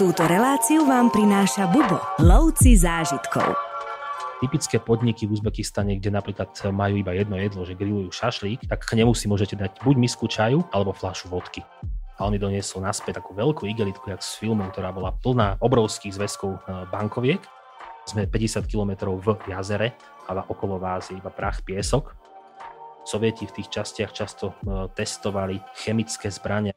Túto reláciu vám prináša Bubo, lovci zážitkov. Typické podniky v Uzbekistane, kde napríklad majú iba jedno jedlo, že grillujú šašlík, tak k nemu si môžete dať buď misku čaju alebo fľašu vodky. A on mi doniesol naspäť takú veľkú igelitku, jak s filmom, ktorá bola plná obrovských zväzkov e, bankoviek. Sme 50 km v jazere a okolo vás je iba prach, piesok. Sovieti v tých častiach často e, testovali chemické zbrania.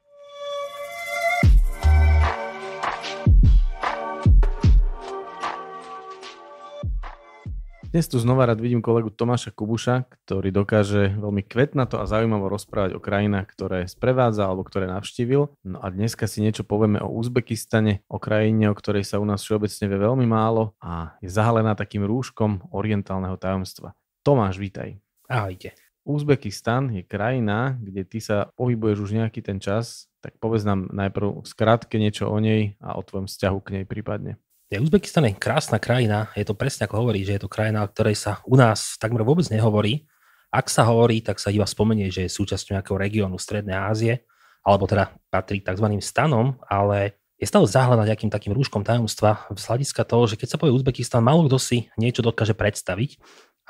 Dnes tu znova rád vidím kolegu Tomáša Kubuša, ktorý dokáže veľmi kvetnato a zaujímavo rozprávať o krajinách, ktoré sprevádza alebo ktoré navštívil. No a dneska si niečo povieme o Uzbekistane, o krajine, o ktorej sa u nás všeobecne vie veľmi málo a je zahalená takým rúškom orientálneho tajomstva. Tomáš, vítaj. Ahojte. Uzbekistan je krajina, kde ty sa pohybuješ už nejaký ten čas, tak povedz nám najprv skrátke niečo o nej a o tvojom vzťahu k nej prípadne je Uzbekistan je krásna krajina, je to presne ako hovorí, že je to krajina, o ktorej sa u nás takmer vôbec nehovorí. Ak sa hovorí, tak sa iba spomenie, že je súčasťou nejakého regiónu Strednej Ázie, alebo teda patrí tzv. stanom, ale je stále záhľad nejakým takým rúškom tajomstva z hľadiska toho, že keď sa povie Uzbekistan, málo kto si niečo dokáže predstaviť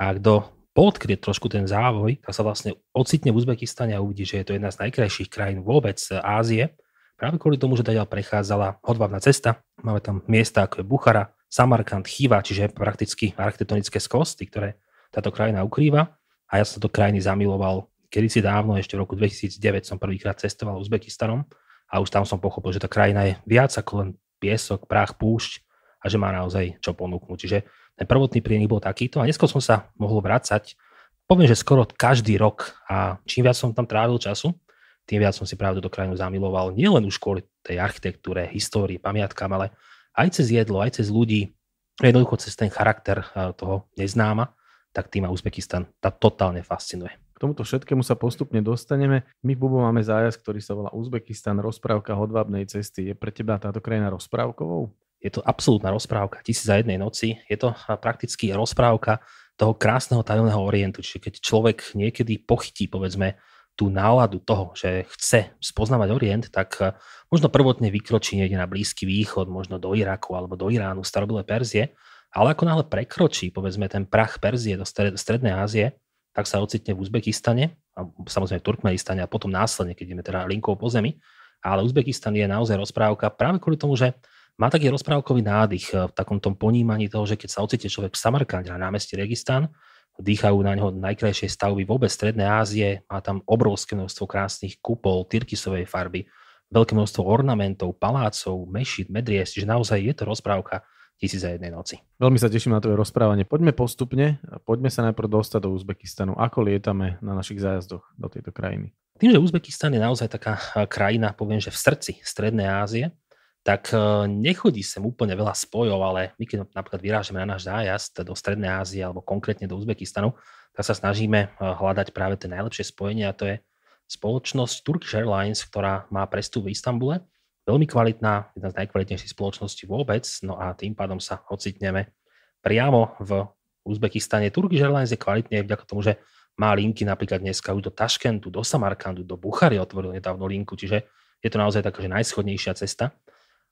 a kto podkrie trošku ten závoj, tak sa vlastne ocitne v Uzbekistane a uvidí, že je to jedna z najkrajších krajín vôbec Ázie Práve kvôli tomu, že Dajal prechádzala hodvábna cesta, máme tam miesta ako je Buchara, Samarkand, Chiva, čiže prakticky architektonické skosty, ktoré táto krajina ukrýva. A ja sa do krajiny zamiloval kedysi dávno, ešte v roku 2009 som prvýkrát cestoval Uzbekistanom a už tam som pochopil, že tá krajina je viac ako len piesok, prach, púšť a že má naozaj čo ponúknuť. Čiže ten prvotný prienik bol takýto a neskôr som sa mohol vrácať. Poviem, že skoro každý rok a čím viac som tam trávil času, tým viac som si práve do krajinu zamiloval. Nielen už kvôli tej architektúre, histórii, pamiatkám, ale aj cez jedlo, aj cez ľudí, jednoducho cez ten charakter eh, toho neznáma, tak tým ma Uzbekistan tá totálne fascinuje. K tomuto všetkému sa postupne dostaneme. My v Bubo máme zájazd, ktorý sa volá Uzbekistan, rozprávka hodvábnej cesty. Je pre teba táto krajina rozprávkovou? Je to absolútna rozprávka, tisíc za jednej noci. Je to eh, prakticky rozprávka toho krásneho tajomného orientu. Čiže keď človek niekedy pochytí, povedzme, tú náladu toho, že chce spoznávať Orient, tak eh, možno prvotne vykročí niekde na Blízky východ, možno do Iraku alebo do Iránu, starobilé Perzie, ale ako náhle prekročí, povedzme, ten prach Perzie do Strednej Ázie, tak sa ocitne v Uzbekistane, a samozrejme v Turkmenistane a potom následne, keď ideme teda linkou po zemi, ale Uzbekistan je naozaj rozprávka práve kvôli tomu, že má taký rozprávkový nádych eh, v takom tom ponímaní toho, že keď sa ocitne človek v Samarkande na námestí Registan, dýchajú na neho najkrajšie stavby vôbec Strednej Ázie, má tam obrovské množstvo krásnych kupol, tyrkisovej farby, veľké množstvo ornamentov, palácov, mešit, medries, čiže naozaj je to rozprávka tisíc a jednej noci. Veľmi sa teším na tvoje rozprávanie. Poďme postupne, poďme sa najprv dostať do Uzbekistanu. Ako lietame na našich zájazdoch do tejto krajiny? Tým, že Uzbekistan je naozaj taká eh, krajina, poviem, že v srdci Strednej Ázie, tak e, nechodí sem úplne veľa spojov, ale my keď napríklad vyrážeme na náš zájazd do Strednej Ázie alebo konkrétne do Uzbekistanu, tak sa snažíme e, hľadať práve tie najlepšie spojenie a to je spoločnosť Turkish Airlines, ktorá má prestup v Istambule. Veľmi kvalitná, jedna z najkvalitnejších spoločností vôbec, no a tým pádom sa ocitneme priamo v Uzbekistane. Turkish Airlines je kvalitne vďaka tomu, že má linky napríklad dneska už do Taškentu, do Samarkandu, do Buchary otvoril nedávno linku, čiže je to naozaj taká, že najschodnejšia cesta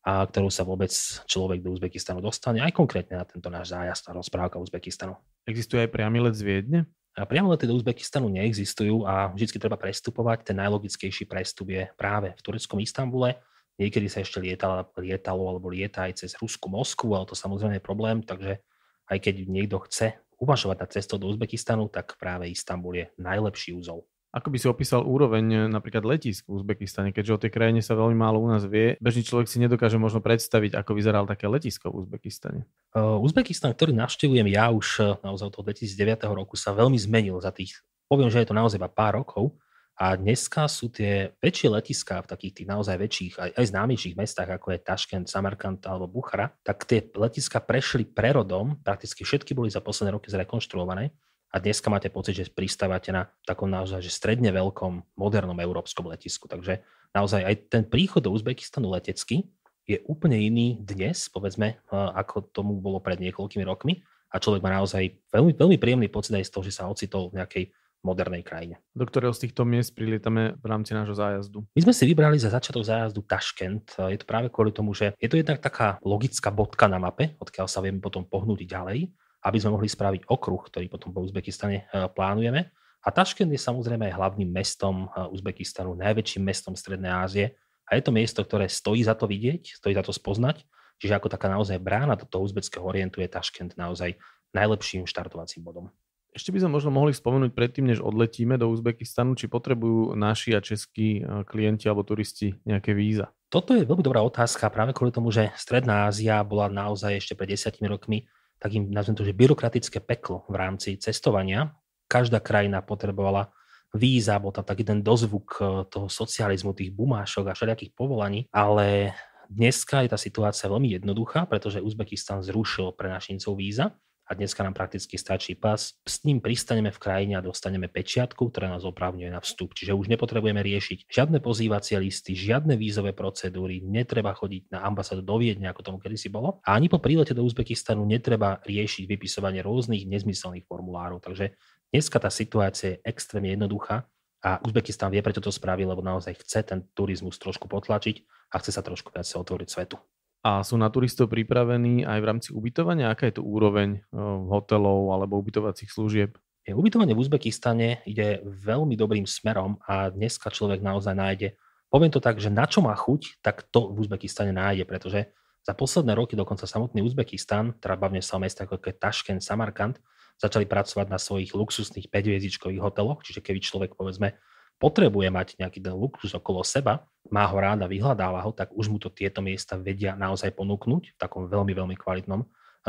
a ktorou sa vôbec človek do Uzbekistanu dostane, aj konkrétne na tento náš zájazd a rozprávka Uzbekistanu. Existuje aj priamy let z Viedne? A priamo lety do Uzbekistanu neexistujú a vždy treba prestupovať. Ten najlogickejší prestup je práve v tureckom Istambule. Niekedy sa ešte lietalo, lietalo alebo lieta aj cez Rusku Moskvu, ale to samozrejme je problém, takže aj keď niekto chce uvažovať na cestou do Uzbekistanu, tak práve Istanbul je najlepší úzol. Ako by si opísal úroveň e, napríklad letisk v Uzbekistane, keďže o tej krajine sa veľmi málo u nás vie. Bežný človek si nedokáže možno predstaviť, ako vyzeral také letisko v Uzbekistane. E, Uzbekistan, ktorý navštevujem ja už e, naozaj od 2009 roku, sa veľmi zmenil za tých, poviem, že je to naozaj iba pár rokov. A dneska sú tie väčšie letiská v takých tých naozaj väčších, aj, aj známejších mestách, ako je Taškent, Samarkand alebo Buchara, tak tie letiska prešli prerodom, prakticky všetky boli za posledné roky zrekonštruované a dneska máte pocit, že pristávate na takom naozaj že stredne veľkom modernom európskom letisku. Takže naozaj aj ten príchod do Uzbekistanu letecky je úplne iný dnes, povedzme, eh, ako tomu bolo pred niekoľkými rokmi a človek má naozaj veľmi, veľmi príjemný pocit aj z toho, že sa ocitol v nejakej modernej krajine. Do ktorého z týchto miest prilietame v rámci nášho zájazdu? My sme si vybrali za začiatok zájazdu Taškent. Eh, je to práve kvôli tomu, že je to jednak taká logická bodka na mape, odkiaľ sa vieme potom pohnúť ďalej aby sme mohli spraviť okruh, ktorý potom po Uzbekistane e, plánujeme. A Taškent je samozrejme aj hlavným mestom e, Uzbekistanu, najväčším mestom Strednej Ázie. A je to miesto, ktoré stojí za to vidieť, stojí za to spoznať. Čiže ako taká naozaj brána do toho uzbeckého orientu je Taškent naozaj najlepším štartovacím bodom. Ešte by sme možno mohli spomenúť predtým, než odletíme do Uzbekistanu, či potrebujú naši a českí e, klienti alebo turisti nejaké víza. Toto je veľmi dobrá otázka práve kvôli tomu, že Stredná Ázia bola naozaj ešte pred desiatimi rokmi takým, nazvem to, že byrokratické peklo v rámci cestovania. Každá krajina potrebovala víza, bol tam taký ten dozvuk e, toho socializmu, tých bumášok a všelijakých povolaní, ale dneska je tá situácia veľmi jednoduchá, pretože Uzbekistan zrušil pre našincov víza a dneska nám prakticky stačí pas. S ním pristaneme v krajine a dostaneme pečiatku, ktorá nás oprávňuje na vstup. Čiže už nepotrebujeme riešiť žiadne pozývacie listy, žiadne vízové procedúry, netreba chodiť na ambasádu do Viedne, ako tomu kedysi bolo. A ani po prílete do Uzbekistanu netreba riešiť vypisovanie rôznych nezmyselných formulárov. Takže dneska tá situácia je extrémne jednoduchá a Uzbekistan vie, prečo to spraví, lebo naozaj chce ten turizmus trošku potlačiť a chce sa trošku viac otvoriť svetu. A sú na turistov pripravení aj v rámci ubytovania? Aká je to úroveň eh, hotelov alebo ubytovacích služieb? Ubytovanie v Uzbekistane ide veľmi dobrým smerom a dneska človek naozaj nájde. Poviem to tak, že na čo má chuť, tak to v Uzbekistane nájde, pretože za posledné roky dokonca samotný Uzbekistan, teda bavne sa mesta ako je Tašken, Samarkand, začali pracovať na svojich luxusných 5 hoteloch, čiže keby človek povedzme potrebuje mať nejaký ten luxus okolo seba, má ho ráda, vyhľadáva ho, tak už mu to tieto miesta vedia naozaj ponúknuť v takom veľmi, veľmi kvalitnom e,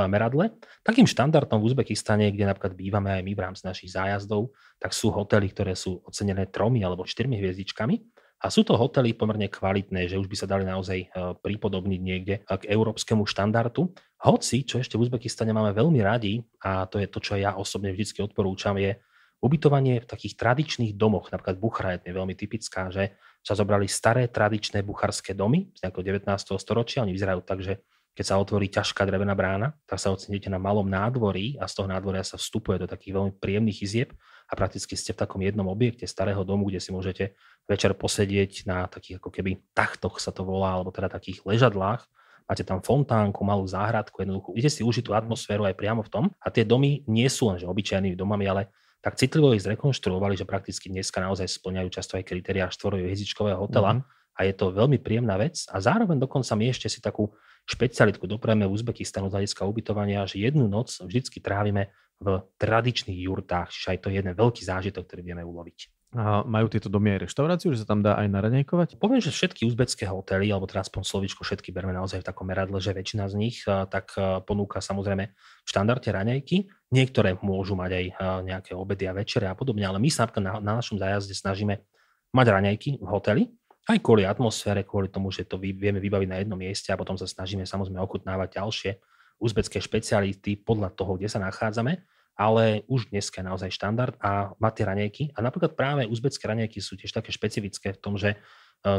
meradle. Takým štandardom v Uzbekistane, kde napríklad bývame aj my v rámci našich zájazdov, tak sú hotely, ktoré sú ocenené tromi alebo štyrmi hviezdičkami. A sú to hotely pomerne kvalitné, že už by sa dali naozaj e, pripodobniť niekde e, k európskemu štandardu. Hoci, čo ešte v Uzbekistane máme veľmi radi, a to je to, čo ja osobne vždy odporúčam, je Ubytovanie v takých tradičných domoch, napríklad Buchra je veľmi typická, že sa zobrali staré tradičné bucharské domy z nejakého 19. storočia, oni vyzerajú tak, že keď sa otvorí ťažká drevená brána, tak sa ocitnete na malom nádvorí a z toho nádvoria sa vstupuje do takých veľmi príjemných izieb a prakticky ste v takom jednom objekte starého domu, kde si môžete večer posedieť na takých ako keby tachtoch sa to volá, alebo teda takých ležadlách, máte tam fontánku, malú záhradku, jednoducho, Ide si užiť tú atmosféru aj priamo v tom a tie domy nie sú len že obyčajnými domami, ale tak citlivo ich zrekonštruovali, že prakticky dneska naozaj splňajú často aj kritériá štvorojhviezdičkového hotela mm-hmm. a je to veľmi príjemná vec a zároveň dokonca my ešte si takú špecialitku doprajeme Uzbekistanu z hľadiska ubytovania, že jednu noc vždycky trávime v tradičných jurtách, čiže aj to je jeden veľký zážitok, ktorý vieme uloviť. A majú tieto domy aj reštauráciu, že sa tam dá aj naranejkovať? Poviem, že všetky uzbecké hotely, alebo teraz aspoň slovičko všetky berme naozaj v takom meradle, že väčšina z nich tak ponúka samozrejme v štandarte raňajky. Niektoré môžu mať aj nejaké obedy a večere a podobne, ale my sa napríklad na, na našom zájazde snažíme mať raňajky v hoteli, aj kvôli atmosfére, kvôli tomu, že to vieme vybaviť na jednom mieste a potom sa snažíme samozrejme ochutnávať ďalšie uzbecké špeciality podľa toho, kde sa nachádzame ale už dneska je naozaj štandard a má tie raňajky. A napríklad práve uzbecké raňajky sú tiež také špecifické v tom, že e,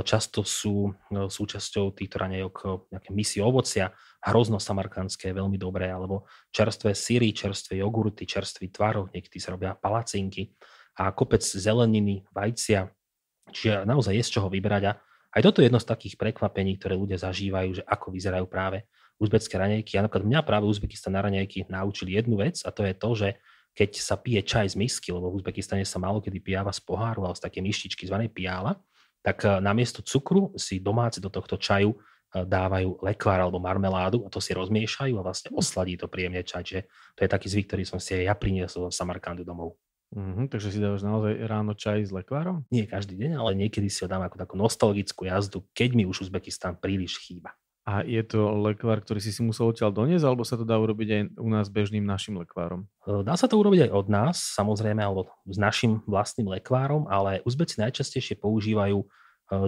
často sú e, súčasťou týchto raňajok e, nejaké misie ovocia, hrozno samarkandské veľmi dobré, alebo čerstvé syry, čerstvé jogurty, čerstvý tvarov, niekedy sa robia palacinky a kopec zeleniny, vajcia. Čiže naozaj je z čoho vybrať a aj toto je jedno z takých prekvapení, ktoré ľudia zažívajú, že ako vyzerajú práve uzbecké ranejky. A napríklad mňa práve Uzbekistan na raňajky naučili jednu vec a to je to, že keď sa pije čaj z misky, lebo v Uzbekistane sa málo kedy pijáva z poháru, ale z také myštičky zvané piála, tak eh, namiesto cukru si domáci do tohto čaju eh, dávajú lekvár alebo marmeládu a to si rozmiešajú a vlastne osladí to príjemne čaj. Čiže to je taký zvyk, ktorý som si aj ja priniesol do Samarkandu domov. Mm-hmm, takže si dávaš naozaj ráno čaj s lekvárom? Nie každý deň, ale niekedy si ho dám ako takú nostalgickú jazdu, keď mi už Uzbekistan príliš chýba. A je to lekvár, ktorý si si musel odtiaľ doniesť, alebo sa to dá urobiť aj u nás bežným našim lekvárom? E, dá sa to urobiť aj od nás, samozrejme, alebo s našim vlastným lekvárom, ale Uzbeci najčastejšie používajú e,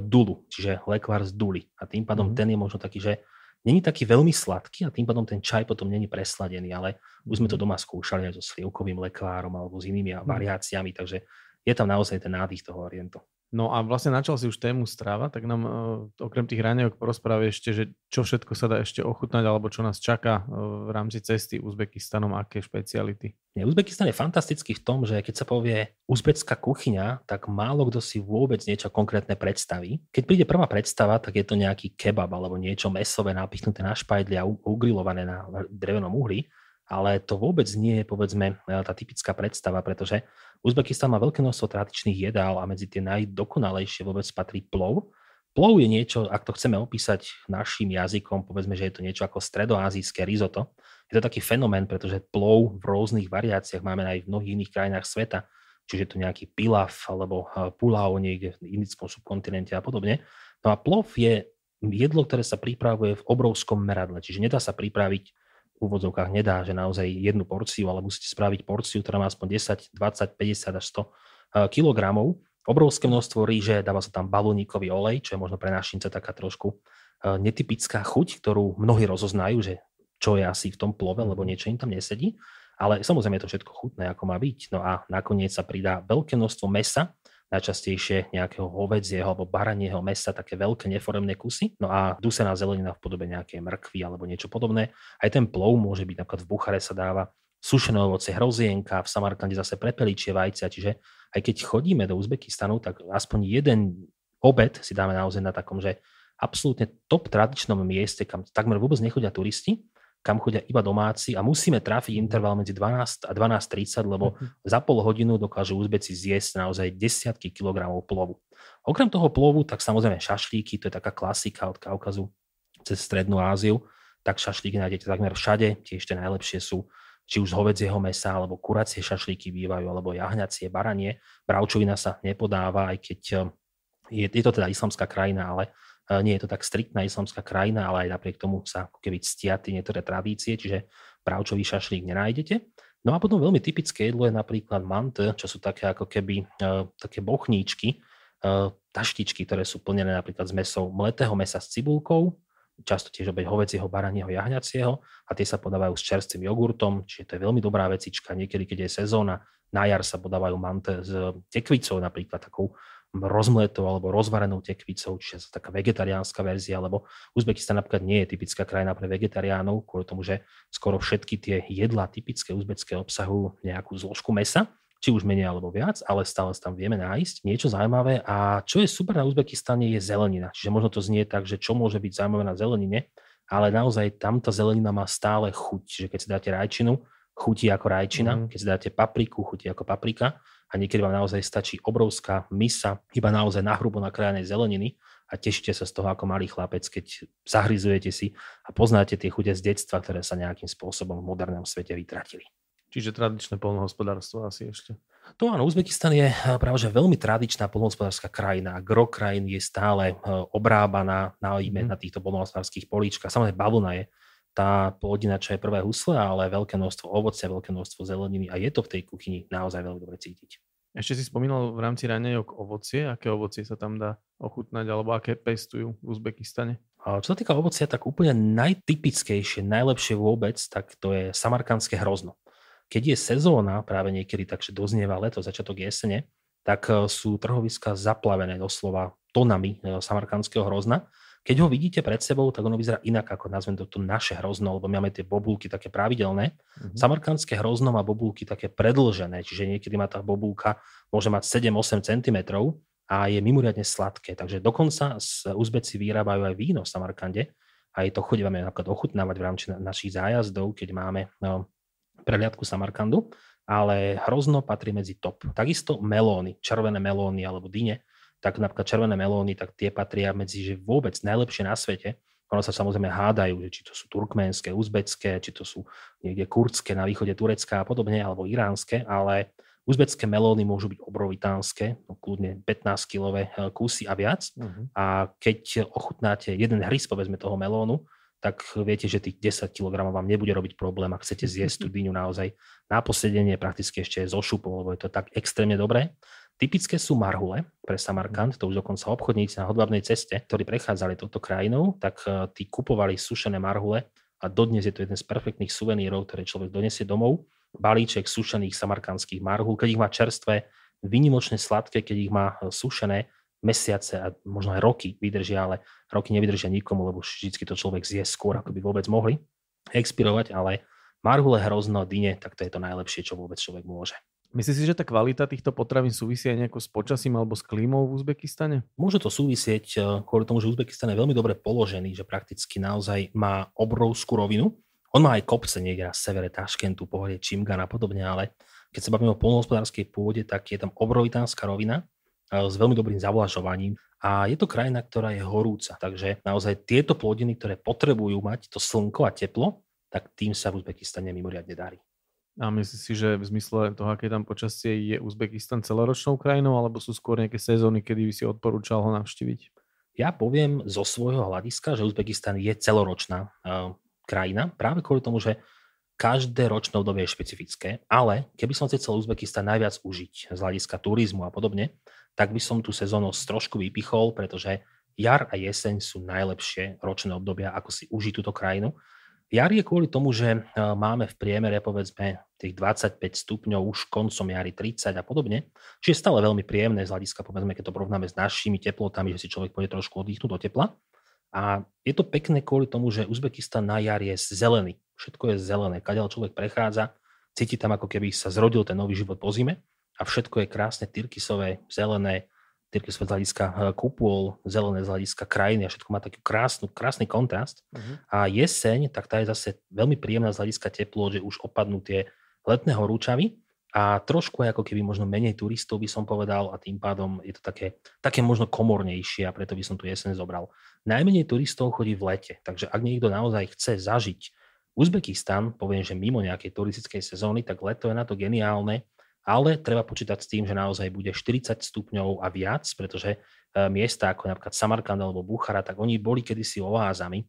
dulu, čiže lekvár z duly. A tým pádom mm. ten je možno taký, že není taký veľmi sladký a tým pádom ten čaj potom není presladený, ale už sme to mhm. doma skúšali aj so slivkovým lekvárom alebo s inými mm. variáciami, takže je tam naozaj ten nádych toho orientu. No a vlastne načal si už tému strava, tak nám e, okrem tých raňajok porozpráve ešte, že čo všetko sa dá ešte ochutnať alebo čo nás čaká e, v rámci cesty Uzbekistanom, aké špeciality. Ne, Uzbekistan je fantastický v tom, že keď sa povie uzbecká kuchyňa, tak málo kto si vôbec niečo konkrétne predstaví. Keď príde prvá predstava, tak je to nejaký kebab alebo niečo mesové napichnuté na špajdli a ugrilované na drevenom uhli ale to vôbec nie je, povedzme, e, tá typická predstava, pretože Uzbekistan má veľké množstvo tradičných jedál a medzi tie najdokonalejšie vôbec patrí plov. Plov je niečo, ak to chceme opísať našim jazykom, povedzme, že je to niečo ako stredoazijské risotto. Je to taký fenomén, pretože plov v rôznych variáciách máme aj v mnohých iných krajinách sveta, čiže je to nejaký pilav alebo e, pulao niekde v indickom subkontinente a podobne. No a plov je jedlo, ktoré sa pripravuje v obrovskom meradle, čiže nedá sa pripraviť úvodzovkách nedá, že naozaj jednu porciu, ale musíte spraviť porciu, ktorá má aspoň 10, 20, 50 až 100 eh, kilogramov. Obrovské mhm. množstvo rýže, dáva sa tam balónikový olej, čo je možno pre našince taká trošku eh, netypická chuť, ktorú mnohí rozoznajú, že čo je asi v tom plove, lebo mhm. niečo im tam nesedí. Ale samozrejme je to všetko chutné, ako má byť. No a nakoniec sa pridá veľké množstvo mesa, najčastejšie nejakého hovedzieho alebo baranieho mesa, také veľké neforemné kusy. No a dusená zelenina v podobe nejakej mrkvy alebo niečo podobné. Aj ten plov môže byť, napríklad v Buchare sa dáva sušené ovoce, hrozienka, v Samarkande zase prepeličie vajcia, čiže aj keď chodíme do Uzbekistanu, tak aspoň jeden obed si dáme naozaj na takom, že absolútne top tradičnom mieste, kam takmer vôbec nechodia turisti kam chodia iba domáci a musíme trafiť interval medzi 12 a 12.30, lebo uh-huh. za pol hodinu dokážu Uzbeci zjesť naozaj desiatky kilogramov plovu. Okrem toho plovu, tak samozrejme šašlíky, to je taká klasika od Kaukazu cez Strednú Áziu, tak šašlíky nájdete takmer všade, tie ešte najlepšie sú či už z hovedzieho mesa, alebo kuracie šašlíky bývajú, alebo jahňacie, baranie. Bravčovina sa nepodáva, aj keď eh, je, je to teda islamská krajina, ale Eh, nie je to tak striktná islamská krajina, ale aj napriek tomu sa ako keby ctia tie niektoré tradície, čiže pravčový šašlík nenájdete. No a potom veľmi typické jedlo je napríklad mant, čo sú také ako keby eh, také bochníčky, eh, taštičky, ktoré sú plnené napríklad z mesou mletého mesa s cibulkou, často tiež obeď hovecieho, baranieho, jahňacieho a tie sa podávajú s čerstvým jogurtom, čiže to je veľmi dobrá vecička. Niekedy, keď je sezóna, na jar sa podávajú mante s tekvicou napríklad, takou rozmletou alebo rozvarenou tekvicou, čiže taká vegetariánska verzia, lebo Uzbekistan napríklad nie je typická krajina pre vegetariánov, kvôli tomu, že skoro všetky tie jedlá typické uzbecké obsahujú nejakú zložku mesa, či už menej alebo viac, ale stále tam vieme nájsť niečo zaujímavé. A čo je super na Uzbekistane je zelenina. Čiže možno to znie tak, že čo môže byť zaujímavé na zelenine, ale naozaj tam tá zelenina má stále chuť. Čiže keď si dáte rajčinu, chutí ako rajčina, mm. keď si dáte papriku, chutí ako paprika a niekedy vám naozaj stačí obrovská misa, iba naozaj nahrubo nakrájanej zeleniny a tešíte sa z toho ako malý chlapec, keď zahrizujete si a poznáte tie chute z detstva, ktoré sa nejakým spôsobom v modernom svete vytratili. Čiže tradičné polnohospodárstvo asi ešte. To áno, Uzbekistan je eh, práve že veľmi tradičná polnohospodárska krajina. Gro krajín je stále eh, obrábaná, na, mm. na týchto polnohospodárských políčkach. Samozrejme, bavlna je tá plodina, čo je prvé husle, ale veľké množstvo ovocia, veľké množstvo zeleniny a je to v tej kuchyni naozaj veľmi dobre cítiť. Ešte si spomínal v rámci raňajok ovocie. Aké ovocie sa tam dá ochutnať alebo aké pestujú v Uzbekistane? A čo sa týka ovocia, tak úplne najtypickejšie, najlepšie vôbec, tak to je samarkandské hrozno. Keď je sezóna, práve niekedy takže doznieva leto, začiatok jesene, tak e, sú trhoviska zaplavené doslova tonami e, samarkandského hrozna keď ho vidíte pred sebou, tak ono vyzerá inak ako nazvem to, to naše hrozno, lebo máme tie bobulky také pravidelné. Mm-hmm. Samarkandské hrozno má bobulky také predlžené, čiže niekedy má tá bobulka môže mať 7-8 cm a je mimoriadne sladké. Takže dokonca Uzbeci vyrábajú aj víno v Samarkande a je to chodíme napríklad ochutnávať v rámci našich zájazdov, keď máme no, prehliadku Samarkandu, ale hrozno patrí medzi top. Takisto melóny, červené melóny alebo dyne tak napríklad červené melóny, tak tie patria medzi že vôbec najlepšie na svete. Ono sa samozrejme hádajú, či to sú turkmenské, uzbecké, či to sú niekde kurdské na východe Turecka a podobne, alebo iránske, ale uzbecké melóny môžu byť obrovitánske, no kľudne 15-kilové eh, kusy a viac. Uh-huh. A keď ochutnáte jeden hrys, povedzme, toho melónu, tak viete, že tých 10 kg vám nebude robiť problém, ak chcete zjesť tú dýňu naozaj na posedenie, prakticky ešte zo šupom, lebo je to tak extrémne dobré. Typické sú marhule pre Samarkand, to už dokonca obchodníci na hodvábnej ceste, ktorí prechádzali touto krajinou, tak e, tí kupovali sušené marhule a dodnes je to jeden z perfektných suvenírov, ktoré človek donesie domov. Balíček sušených samarkandských marhul, keď ich má čerstvé, vynimočne sladké, keď ich má e, sušené, mesiace a možno aj roky vydržia, ale roky nevydržia nikomu, lebo vždycky to človek zje skôr, ako by vôbec mohli expirovať, ale marhule hrozno, dine, tak to je to najlepšie, čo vôbec človek môže. Myslíš si, že tá kvalita týchto potravín súvisí aj nejako s počasím alebo s klímou v Uzbekistane? Môže to súvisieť eh, kvôli tomu, že Uzbekistan je veľmi dobre položený, že prakticky naozaj má obrovskú rovinu. On má aj kopce niekde na severe Taškentu, pohode Čimgan a podobne, ale keď sa bavíme o polnohospodárskej pôde, tak je tam obrovitánska rovina eh, s veľmi dobrým zavlažovaním a je to krajina, ktorá je horúca. Takže naozaj tieto plodiny, ktoré potrebujú mať to slnko a teplo, tak tým sa v Uzbekistane mimoriadne darí. A myslím si, že v zmysle toho, aké tam počasie, je Uzbekistan celoročnou krajinou, alebo sú skôr nejaké sezóny, kedy by si odporúčal ho navštíviť? Ja poviem zo svojho hľadiska, že Uzbekistan je celoročná uh, krajina, práve kvôli tomu, že každé ročné obdobie je špecifické, ale keby som chcel Uzbekistan najviac užiť z hľadiska turizmu a podobne, tak by som tú sezónu trošku vypichol, pretože jar a jeseň sú najlepšie ročné obdobia, ako si užiť túto krajinu. Jar je kvôli tomu, že e, máme v priemere povedzme tých 25 stupňov už koncom jary 30 a podobne, čiže stále veľmi príjemné z hľadiska, povedzme, keď to porovnáme s našimi teplotami, že si človek pôjde trošku oddychnúť do tepla. A je to pekné kvôli tomu, že Uzbekistan na jar je zelený. Všetko je zelené. Kadeľ človek prechádza, cíti tam, ako keby sa zrodil ten nový život po zime a všetko je krásne tyrkysové, zelené, sú z hľadiska eh, kupôl, zelené z hľadiska krajiny a všetko má taký krásnu, krásny kontrast. Uh-huh. A jeseň, tak tá je zase veľmi príjemná z hľadiska teplo, že už opadnú tie letné horúčavy a trošku ako keby možno menej turistov by som povedal a tým pádom je to také, také možno komornejšie a preto by som tu jeseň zobral. Najmenej turistov chodí v lete, takže ak niekto naozaj chce zažiť Uzbekistan, poviem, že mimo nejakej turistickej sezóny, tak leto je na to geniálne, ale treba počítať s tým, že naozaj bude 40 stupňov a viac, pretože e, miesta ako napríklad Samarkand alebo Buchara, tak oni boli kedysi oázami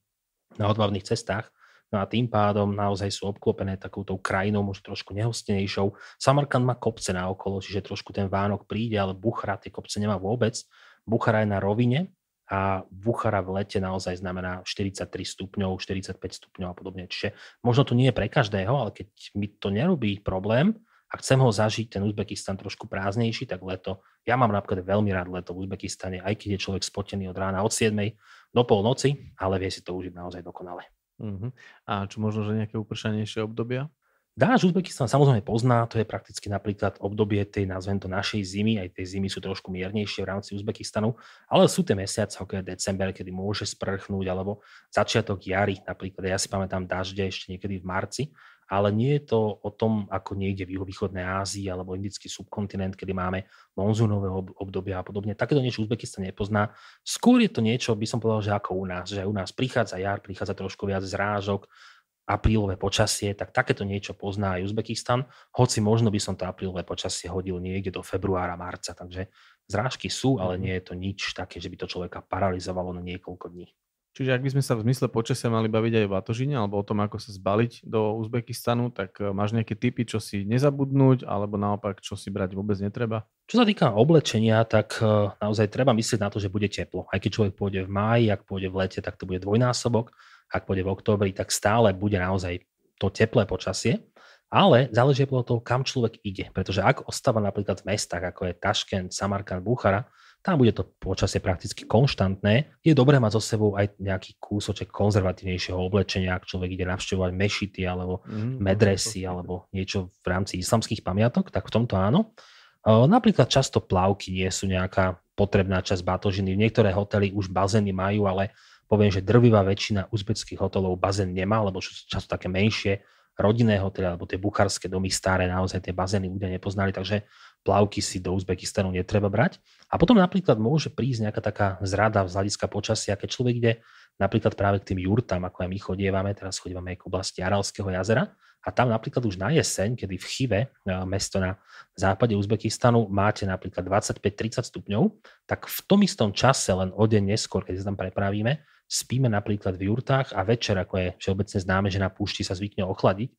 na odbavných cestách, No a tým pádom naozaj sú obklopené takouto krajinou, možno trošku nehostenejšou. Samarkand má kopce na okolo, čiže trošku ten Vánok príde, ale Buchara tie kopce nemá vôbec. Buchara je na rovine a Buchara v lete naozaj znamená 43 stupňov, 45 stupňov a podobne. Čiže možno to nie je pre každého, ale keď mi to nerobí problém, a chcem ho zažiť, ten Uzbekistan trošku prázdnejší, tak leto. Ja mám napríklad veľmi rád leto v Uzbekistane, aj keď je človek spotený od rána od 7 do polnoci, ale vie si to užiť naozaj dokonale. Uh-huh. A čo možno, že nejaké upršanejšie obdobia? Dáš Uzbekistan samozrejme pozná, to je prakticky napríklad obdobie tej, nazvem to, našej zimy, aj tej zimy sú trošku miernejšie v rámci Uzbekistanu, ale sú tie mesiace, ako je december, kedy môže sprchnúť, alebo začiatok jary, napríklad ja si pamätám dažde ešte niekedy v marci, ale nie je to o tom, ako niekde v juhovýchodnej Ázii alebo indický subkontinent, kedy máme monzunové obdobia a podobne. Takéto niečo Uzbekistan nepozná. Skôr je to niečo, by som povedal, že ako u nás, že u nás prichádza jar, prichádza trošku viac zrážok, aprílové počasie, tak takéto niečo pozná aj Uzbekistan, hoci možno by som to aprílové počasie hodil niekde do februára, marca, takže zrážky sú, ale mhm. nie je to nič také, že by to človeka paralizovalo na niekoľko dní. Čiže ak by sme sa v zmysle počasia mali baviť aj o Batožine alebo o tom, ako sa zbaliť do Uzbekistanu, tak e, máš nejaké typy, čo si nezabudnúť alebo naopak, čo si brať vôbec netreba? Čo sa týka oblečenia, tak e, naozaj treba myslieť na to, že bude teplo. Aj keď človek pôjde v máji, ak pôjde v lete, tak to bude dvojnásobok. Ak pôjde v októbri, tak stále bude naozaj to teplé počasie. Ale záleží podľa toho, kam človek ide. Pretože ak ostáva napríklad v mestách, ako je Taškent, Samarkand, Buchara, tam bude to počasie prakticky konštantné. Je dobré mať so sebou aj nejaký kúsoček konzervatívnejšieho oblečenia, ak človek ide navštevovať mešity alebo mm, medresy alebo niečo v rámci islamských pamiatok, tak v tomto áno. E, napríklad často plavky nie sú nejaká potrebná časť batožiny. niektoré hotely už bazény majú, ale poviem, že drvivá väčšina uzbeckých hotelov bazén nemá, lebo sú často také menšie rodinné hotely alebo tie bucharské domy staré naozaj tie bazény ľudia nepoznali, takže plavky si do Uzbekistanu netreba brať. A potom napríklad môže prísť nejaká taká zrada z hľadiska počasia, keď človek ide napríklad práve k tým jurtám, ako aj my chodievame, teraz chodívame aj k oblasti Aralského jazera, a tam napríklad už na jeseň, kedy v Chive, e, mesto na západe Uzbekistanu, máte napríklad 25-30 stupňov, tak v tom istom čase, len o deň neskôr, keď sa tam prepravíme, spíme napríklad v jurtách a večer, ako je všeobecne známe, že na púšti sa zvykne ochladiť,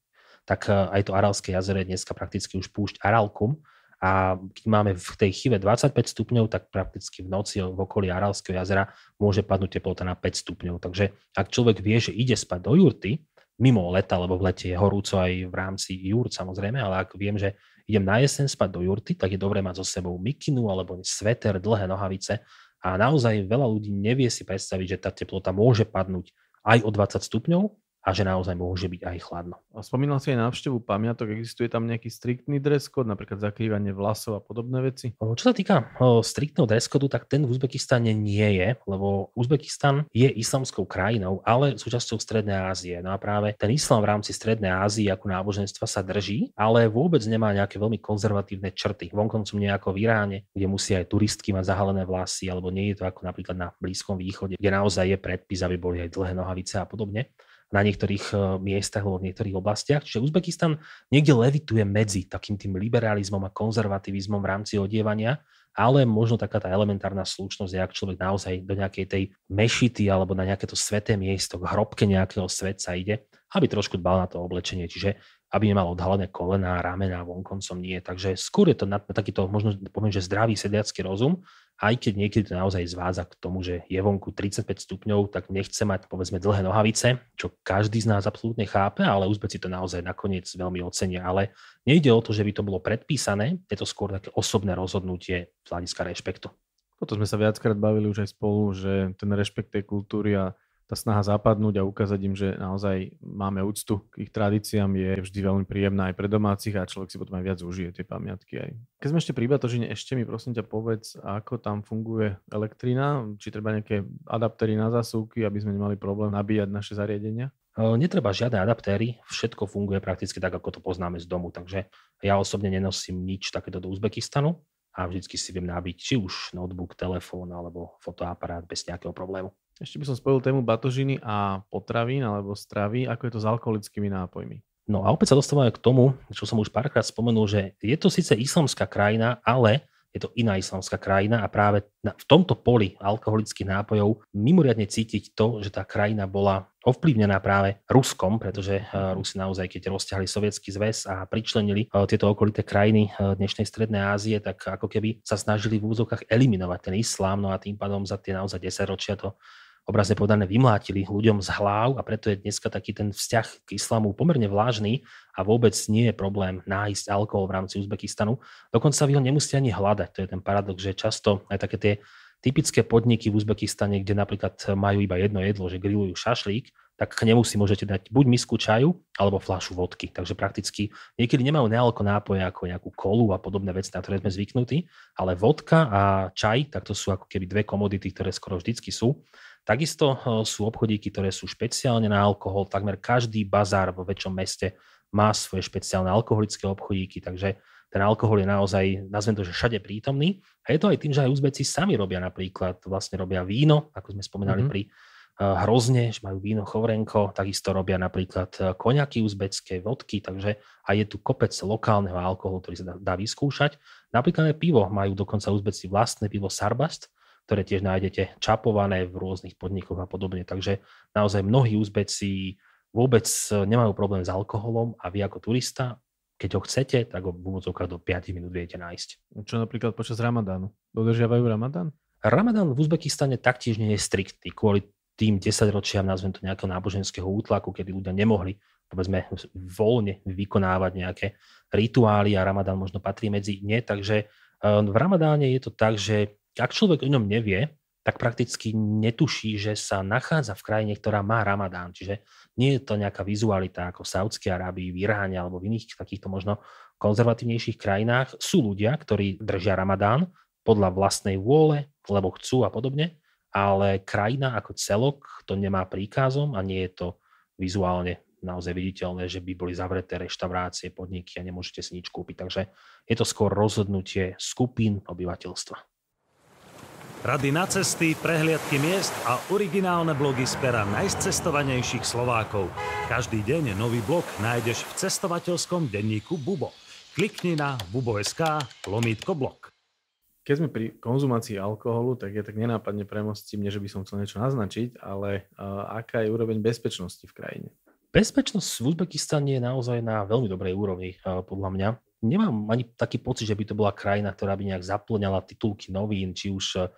tak e, aj to Aralské jazero je dneska prakticky už púšť Aralkum, a keď máme v tej chyve 25 stupňov, tak prakticky v noci v okolí Aralského jazera môže padnúť teplota na 5 stupňov. Takže ak človek vie, že ide spať do jurty, mimo leta, lebo v lete je horúco aj v rámci jurt samozrejme, ale ak viem, že idem na jesen spať do jurty, tak je dobré mať so sebou mikinu alebo sveter, dlhé nohavice a naozaj veľa ľudí nevie si predstaviť, že tá teplota môže padnúť aj o 20 stupňov a že naozaj môže byť aj chladno. A spomínal si aj návštevu pamiatok, existuje tam nejaký striktný dress code, napríklad zakrývanie vlasov a podobné veci? Čo sa týka striktného dress code, tak ten v Uzbekistane nie je, lebo Uzbekistan je islamskou krajinou, ale súčasťou Strednej Ázie. No a práve ten islam v rámci Strednej Ázie ako náboženstva sa drží, ale vôbec nemá nejaké veľmi konzervatívne črty. Vonkoncom nejako v Iráne, kde musia aj turistky mať zahalené vlasy, alebo nie je to ako napríklad na Blízkom východe, kde naozaj je predpis, aby boli aj dlhé nohavice a podobne na niektorých eh, miestach alebo v niektorých oblastiach. Čiže Uzbekistan niekde levituje medzi takým tým liberalizmom a konzervativizmom v rámci odievania, ale možno taká tá elementárna slušnosť, ak človek naozaj do nejakej tej mešity alebo na nejaké to sveté miesto, k hrobke nejakého svetca ide, aby trošku dbal na to oblečenie. Čiže aby nemal odhalené kolená, ramena, vonkoncom nie. Takže skôr je to na, takýto, možno poviem, že zdravý sediacký rozum, aj keď niekedy to naozaj zvádza k tomu, že je vonku 35 stupňov, tak nechce mať povedzme dlhé nohavice, čo každý z nás absolútne chápe, ale Uzbeci to naozaj nakoniec veľmi ocenia. Ale nejde o to, že by to bolo predpísané, je to skôr také osobné rozhodnutie z hľadiska rešpektu. Toto sme sa viackrát bavili už aj spolu, že ten rešpekt tej kultúry a tá snaha zapadnúť a ukázať im, že naozaj máme úctu k ich tradíciám je vždy veľmi príjemná aj pre domácich a človek si potom aj viac užije tie pamiatky aj. Keď sme ešte pri batožine, ešte mi prosím ťa povedz, ako tam funguje elektrina, či treba nejaké adaptery na zásuvky, aby sme nemali problém nabíjať naše zariadenia? E, netreba žiadne adaptéry, všetko funguje prakticky tak, ako to poznáme z domu, takže ja osobne nenosím nič takéto do Uzbekistanu a vždycky si viem nabiť či už notebook, telefón alebo fotoaparát bez nejakého problému. Ešte by som spojil tému batožiny a potravín alebo stravy, ako je to s alkoholickými nápojmi. No a opäť sa dostávame k tomu, čo som už párkrát spomenul, že je to síce islamská krajina, ale je to iná islamská krajina a práve na, v tomto poli alkoholických nápojov mimoriadne cítiť to, že tá krajina bola ovplyvnená práve Ruskom, pretože eh, Rusi naozaj, keď rozťahli sovietský zväz a pričlenili eh, tieto okolité krajiny eh, dnešnej Strednej Ázie, tak ako keby sa snažili v úzokách eliminovať ten islám, no a tým pádom za tie naozaj 10 ročia to obrazne povedané vymlátili ľuďom z hlav a preto je dneska taký ten vzťah k islamu pomerne vlážny a vôbec nie je problém nájsť alkohol v rámci Uzbekistanu. Dokonca vy ho nemusíte ani hľadať. To je ten paradox, že často aj také tie typické podniky v Uzbekistane, kde napríklad majú iba jedno jedlo, že grillujú šašlík, tak k nemu si môžete dať buď misku čaju, alebo fľašu vodky. Takže prakticky niekedy nemajú nealko nápoje ako nejakú kolu a podobné veci, na ktoré sme zvyknutí, ale vodka a čaj, tak to sú ako keby dve komodity, ktoré skoro vždycky sú. Takisto eh, sú obchodíky, ktoré sú špeciálne na alkohol. Takmer každý bazár vo väčšom meste má svoje špeciálne alkoholické obchodíky, takže ten alkohol je naozaj, nazvem to, že všade prítomný. A je to aj tým, že aj Uzbeci sami robia napríklad, vlastne robia víno, ako sme spomínali mm-hmm. pri eh, hrozne, že majú víno Chovrenko, takisto robia napríklad eh, koňaky, uzbecké, vodky, takže aj je tu kopec lokálneho alkoholu, ktorý sa dá, dá vyskúšať. Napríklad aj pivo, majú dokonca uzbeci vlastné pivo Sarbast, ktoré tiež nájdete čapované v rôznych podnikoch a podobne. Takže naozaj mnohí Uzbeci vôbec e, nemajú problém s alkoholom a vy ako turista, keď ho chcete, tak ho v úvodzovkách do 5 minút viete nájsť. Čo napríklad počas Ramadánu? Dodržiavajú Ramadán? Ramadán v Uzbekistane taktiež nie je striktný kvôli tým 10 ročiam, nazvem to nejakého náboženského útlaku, kedy ľudia nemohli povedzme, voľne vykonávať nejaké rituály a Ramadán možno patrí medzi nie. Takže e, v Ramadáne je to tak, že ak človek o ňom nevie, tak prakticky netuší, že sa nachádza v krajine, ktorá má ramadán. Čiže nie je to nejaká vizualita ako v Saudskej Arábii, v Iráne alebo v iných takýchto možno konzervatívnejších krajinách. Sú ľudia, ktorí držia ramadán podľa vlastnej vôle, lebo chcú a podobne, ale krajina ako celok to nemá príkazom a nie je to vizuálne naozaj viditeľné, že by boli zavreté reštaurácie, podniky a nemôžete si nič kúpiť. Takže je to skôr rozhodnutie skupín obyvateľstva. Rady na cesty, prehliadky miest a originálne blogy z pera najcestovanejších Slovákov. Každý deň nový blog nájdeš v cestovateľskom denníku Bubo. Klikni na bubo.sk lomítko blog. Keď sme pri konzumácii alkoholu, tak ja tak nenápadne premostím, že by som chcel niečo naznačiť, ale uh, aká je úroveň bezpečnosti v krajine? Bezpečnosť v Uzbekistane je naozaj na veľmi dobrej úrovni, uh, podľa mňa nemám ani taký pocit, že by to bola krajina, ktorá by nejak zaplňala titulky novín, či už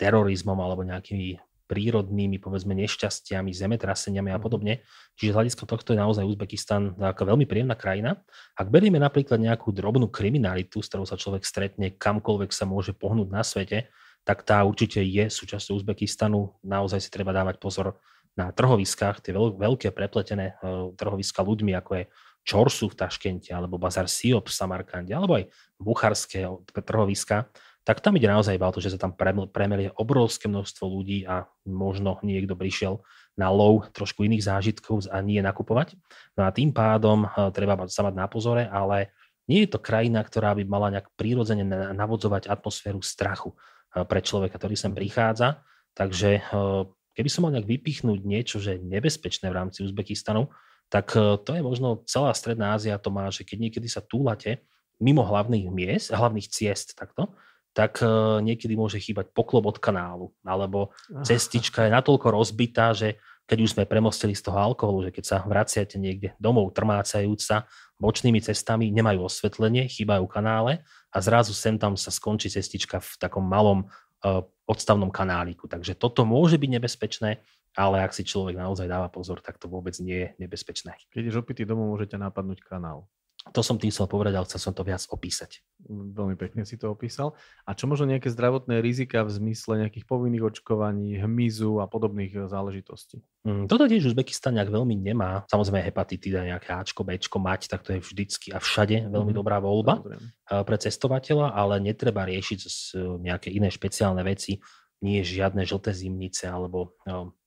terorizmom alebo nejakými prírodnými, povedzme, nešťastiami, zemetraseniami a mhm. podobne. Čiže z hľadiska tohto je naozaj Uzbekistan taká veľmi príjemná krajina. Ak berieme napríklad nejakú drobnú kriminalitu, s ktorou sa človek stretne, kamkoľvek sa môže pohnúť na svete, tak tá určite je súčasťou Uzbekistanu. Naozaj si treba dávať pozor na trhoviskách, tie veľké prepletené e, trhoviska ľuďmi, ako je Čorsu v Taškente, alebo Bazar Siop v Samarkande, alebo aj bucharské trhoviska, tak tam ide naozaj iba o to, že sa tam premelie obrovské množstvo ľudí a možno niekto prišiel na lov trošku iných zážitkov a nie nakupovať. No a tým pádom eh, treba sa mať na pozore, ale nie je to krajina, ktorá by mala nejak prírodzene navodzovať atmosféru strachu eh, pre človeka, ktorý sem prichádza. Takže eh, keby som mal nejak vypichnúť niečo, že je nebezpečné v rámci Uzbekistanu, tak to je možno celá Stredná Ázia to má, že keď niekedy sa túlate mimo hlavných miest, hlavných ciest takto, tak e, niekedy môže chýbať poklop od kanálu, alebo cestička je natoľko rozbitá, že keď už sme premostili z toho alkoholu, že keď sa vraciate niekde domov trmácajúca bočnými cestami, nemajú osvetlenie, chýbajú kanále a zrazu sem tam sa skončí cestička v takom malom e, odstavnom kanáliku. Takže toto môže byť nebezpečné, ale ak si človek naozaj dáva pozor, tak to vôbec nie je nebezpečné. Keď Prídeš opitý domov, môžete napadnúť kanál to som tým chcel povedať, ale chcel som to viac opísať. Veľmi pekne si to opísal. A čo možno nejaké zdravotné rizika v zmysle nejakých povinných očkovaní, hmyzu a podobných e, záležitostí? Mm, toto tiež Uzbekistan nejak veľmi nemá. Samozrejme hepatitida, nejaké Ačko, Bčko mať, tak to je vždycky a všade veľmi mhm. dobrá voľba Dobre. E, pre cestovateľa, ale netreba riešiť e, nejaké iné špeciálne veci. Nie žiadne žlté zimnice alebo no,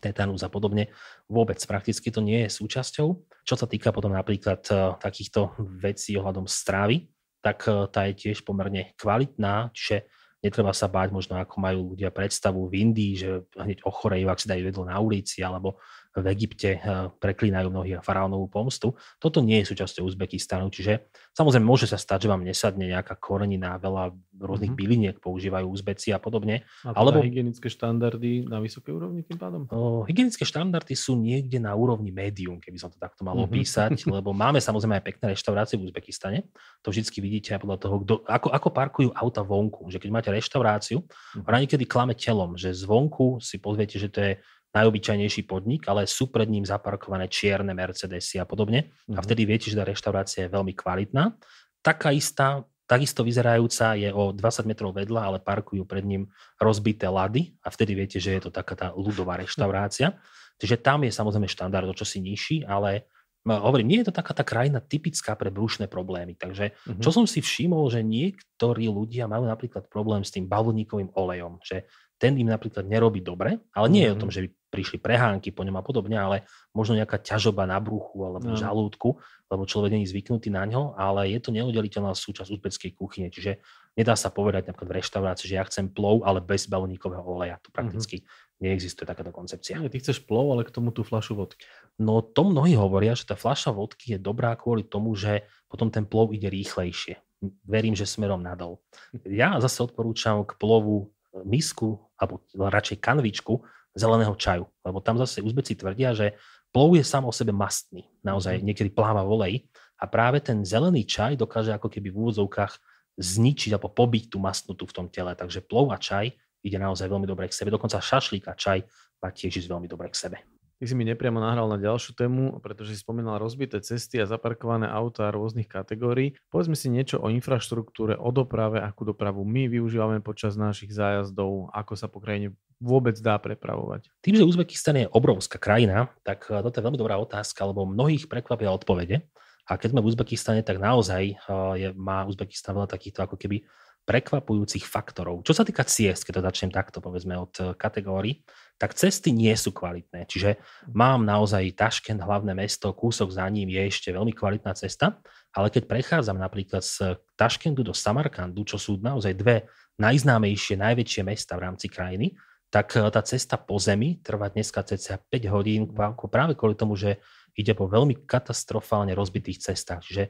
tetanus a podobne. Vôbec prakticky to nie je súčasťou. Čo sa týka potom napríklad e, takýchto vecí ohľadom stravy, tak e, tá je tiež pomerne kvalitná, čiže netreba sa báť možno, ako majú ľudia predstavu v Indii, že hneď ochorejú, ak si dajú jedlo na ulici, alebo v Egypte eh, preklínajú mnohí faraónovú pomstu. Toto nie je súčasťou Uzbekistanu, čiže samozrejme môže sa stať, že vám nesadne nejaká korenina, veľa rôznych mm-hmm. byliniek používajú Uzbeci a podobne. A teda alebo hygienické štandardy na vysokej úrovni tým pádom? O, hygienické štandardy sú niekde na úrovni médium, keby som to takto mal mm-hmm. opísať, lebo máme samozrejme aj pekné reštaurácie v Uzbekistane. To vždy vidíte aj podľa toho, kdo, ako, ako parkujú auta vonku. Že keď máte reštauráciu, mm-hmm. ona niekedy klame telom, že zvonku si pozviete, že to je najobyčajnejší podnik, ale sú pred ním zaparkované čierne Mercedesy a podobne. Mm. A mhm. vtedy viete, že tá reštaurácia je veľmi kvalitná. Taká istá, takisto vyzerajúca je o 20 metrov vedľa, ale parkujú pred ním rozbité lady a vtedy viete, že je to taká tá ľudová reštaurácia. Takže tam je samozrejme štandard o čosi nižší, ale hovorím, nie je to taká tá krajina typická pre brúšne problémy. Takže mhm. čo som si všimol, že niektorí ľudia majú napríklad problém s tým bavlníkovým olejom, že ten im napríklad nerobí dobre, ale nie je o tom, mhm. že by prišli prehánky po ňom a podobne, ale možno nejaká ťažoba na bruchu alebo no. žalúdku, lebo človek nie je zvyknutý na ňo, ale je to neoddeliteľná súčasť uzbeckej kuchyne, čiže nedá sa povedať napríklad v reštaurácii, že ja chcem plov, ale bez baloníkového oleja. To mhm. prakticky mm neexistuje takáto koncepcia. No, ty chceš plov, ale k tomu tú fľašu vodky. No to mnohí hovoria, že tá fľaša vodky je dobrá kvôli tomu, že potom ten plov ide rýchlejšie verím, že smerom nadol. Ja zase odporúčam k plovu misku, alebo radšej kanvičku zeleného čaju. Lebo tam zase Uzbeci tvrdia, že plov je sám o sebe mastný. Naozaj mhm. niekedy pláva v oleji. A práve ten zelený čaj dokáže ako keby v úvodzovkách zničiť alebo pobiť tú mastnutú v tom tele. Takže plov a čaj ide naozaj veľmi dobre k sebe. Dokonca šašlík a čaj má tiež ísť veľmi dobre k sebe. Ty si mi nepriamo nahral na ďalšiu tému, pretože si spomínal rozbité cesty a zaparkované autá rôznych kategórií. Povedzme si niečo o infraštruktúre, o doprave, akú dopravu my využívame počas našich zájazdov, ako sa po krajine vôbec dá prepravovať. Tým, že Uzbekistan je obrovská krajina, tak eh, toto je veľmi dobrá otázka, lebo mnohých prekvapia odpovede. A keď sme v Uzbekistane, tak naozaj eh, je, má Uzbekistan veľa takýchto ako keby prekvapujúcich faktorov. Čo sa týka ciest, keď to začnem takto, povedzme, od eh, kategórií, tak cesty nie sú kvalitné. Čiže mám naozaj Taškent, hlavné mesto, kúsok za ním je ešte veľmi kvalitná cesta, ale keď prechádzam napríklad z Taškendu do Samarkandu, čo sú naozaj dve najznámejšie, najväčšie mesta v rámci krajiny, tak eh, tá cesta po zemi trvá dneska cca 5 hodín práve kvôli tomu, že ide po veľmi katastrofálne rozbitých cestách. Čiže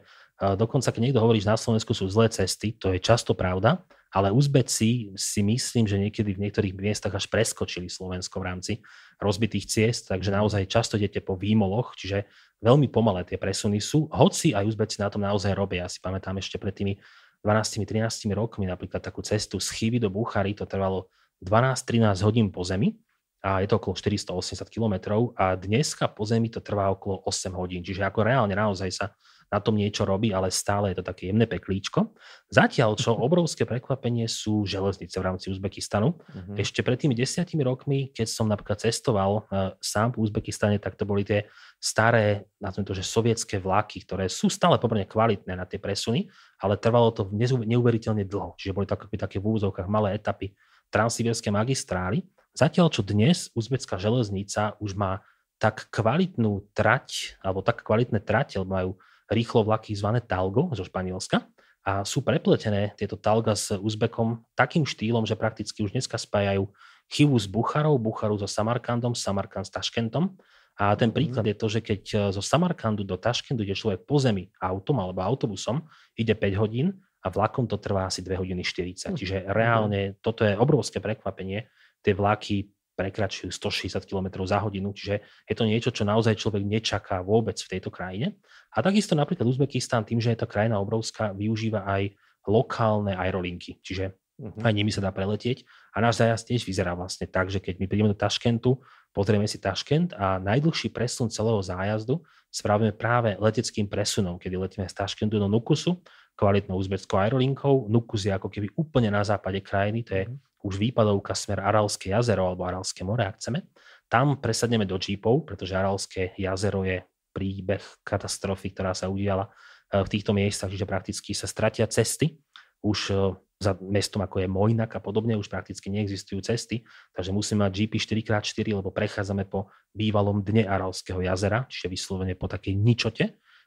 dokonca, keď niekto hovorí, že na Slovensku sú zlé cesty, to je často pravda, ale Uzbeci si myslím, že niekedy v niektorých miestach až preskočili Slovensko v rámci rozbitých ciest, takže naozaj často idete po výmoloch, čiže veľmi pomalé tie presuny sú, hoci aj Uzbeci na tom naozaj robia. Ja si pamätám ešte pred tými 12-13 rokmi napríklad takú cestu z Chyvy do Buchary, to trvalo 12-13 hodín po zemi, a je to okolo 480 km a dneska po zemi to trvá okolo 8 hodín, čiže ako reálne naozaj sa na tom niečo robí, ale stále je to také jemné peklíčko. Zatiaľ, čo obrovské prekvapenie sú železnice v rámci Uzbekistanu. Mm-hmm. Ešte pred tými desiatimi rokmi, keď som napríklad cestoval uh, sám po Uzbekistane, tak to boli tie staré, na to, že sovietské vlaky, ktoré sú stále pomerne kvalitné na tie presuny, ale trvalo to neuveriteľne dlho. Čiže boli to také v úvozovkách malé etapy transsibirskej magistrály. Zatiaľ, čo dnes uzbecká železnica už má tak kvalitnú trať, alebo tak kvalitné trate, majú rýchlo vlaky zvané Talgo zo Španielska a sú prepletené tieto Talga s Uzbekom takým štýlom, že prakticky už dneska spájajú Chivu s Bucharou, Bucharu so Samarkandom, Samarkand s Taškentom. A ten mhm. príklad je to, že keď e, zo Samarkandu do Taškendu ide človek po zemi autom alebo autobusom, ide 5 hodín a vlakom to trvá asi 2 hodiny 40. Hm. Čiže reálne mhm. toto je obrovské prekvapenie, tie vlaky prekračujú 160 km za hodinu, čiže je to niečo, čo naozaj človek nečaká vôbec v tejto krajine. A takisto napríklad Uzbekistán tým, že je tá krajina obrovská, využíva aj lokálne aerolinky, čiže uh-huh. aj nimi sa dá preletieť. A náš zájazd tiež vyzerá vlastne tak, že keď my prídeme do Taškentu, pozrieme si Taškent a najdlhší presun celého zájazdu spravíme práve leteckým presunom, kedy letíme z Taškentu do Nukusu, kvalitnou uzbeckou aerolinkou. Nukus je ako keby úplne na západe krajiny, to je mhm už výpadovka smer Aralské jazero alebo Aralské more, ak chceme, tam presadneme do džípov, pretože Aralské jazero je príbeh katastrofy, ktorá sa udiala eh, v týchto miestach, že prakticky sa stratia cesty. Už eh, za mestom, ako je Mojnak a podobne, už prakticky neexistujú cesty, takže musíme mať GP 4x4, lebo prechádzame po bývalom dne Aralského jazera, čiže vyslovene po takej ničote,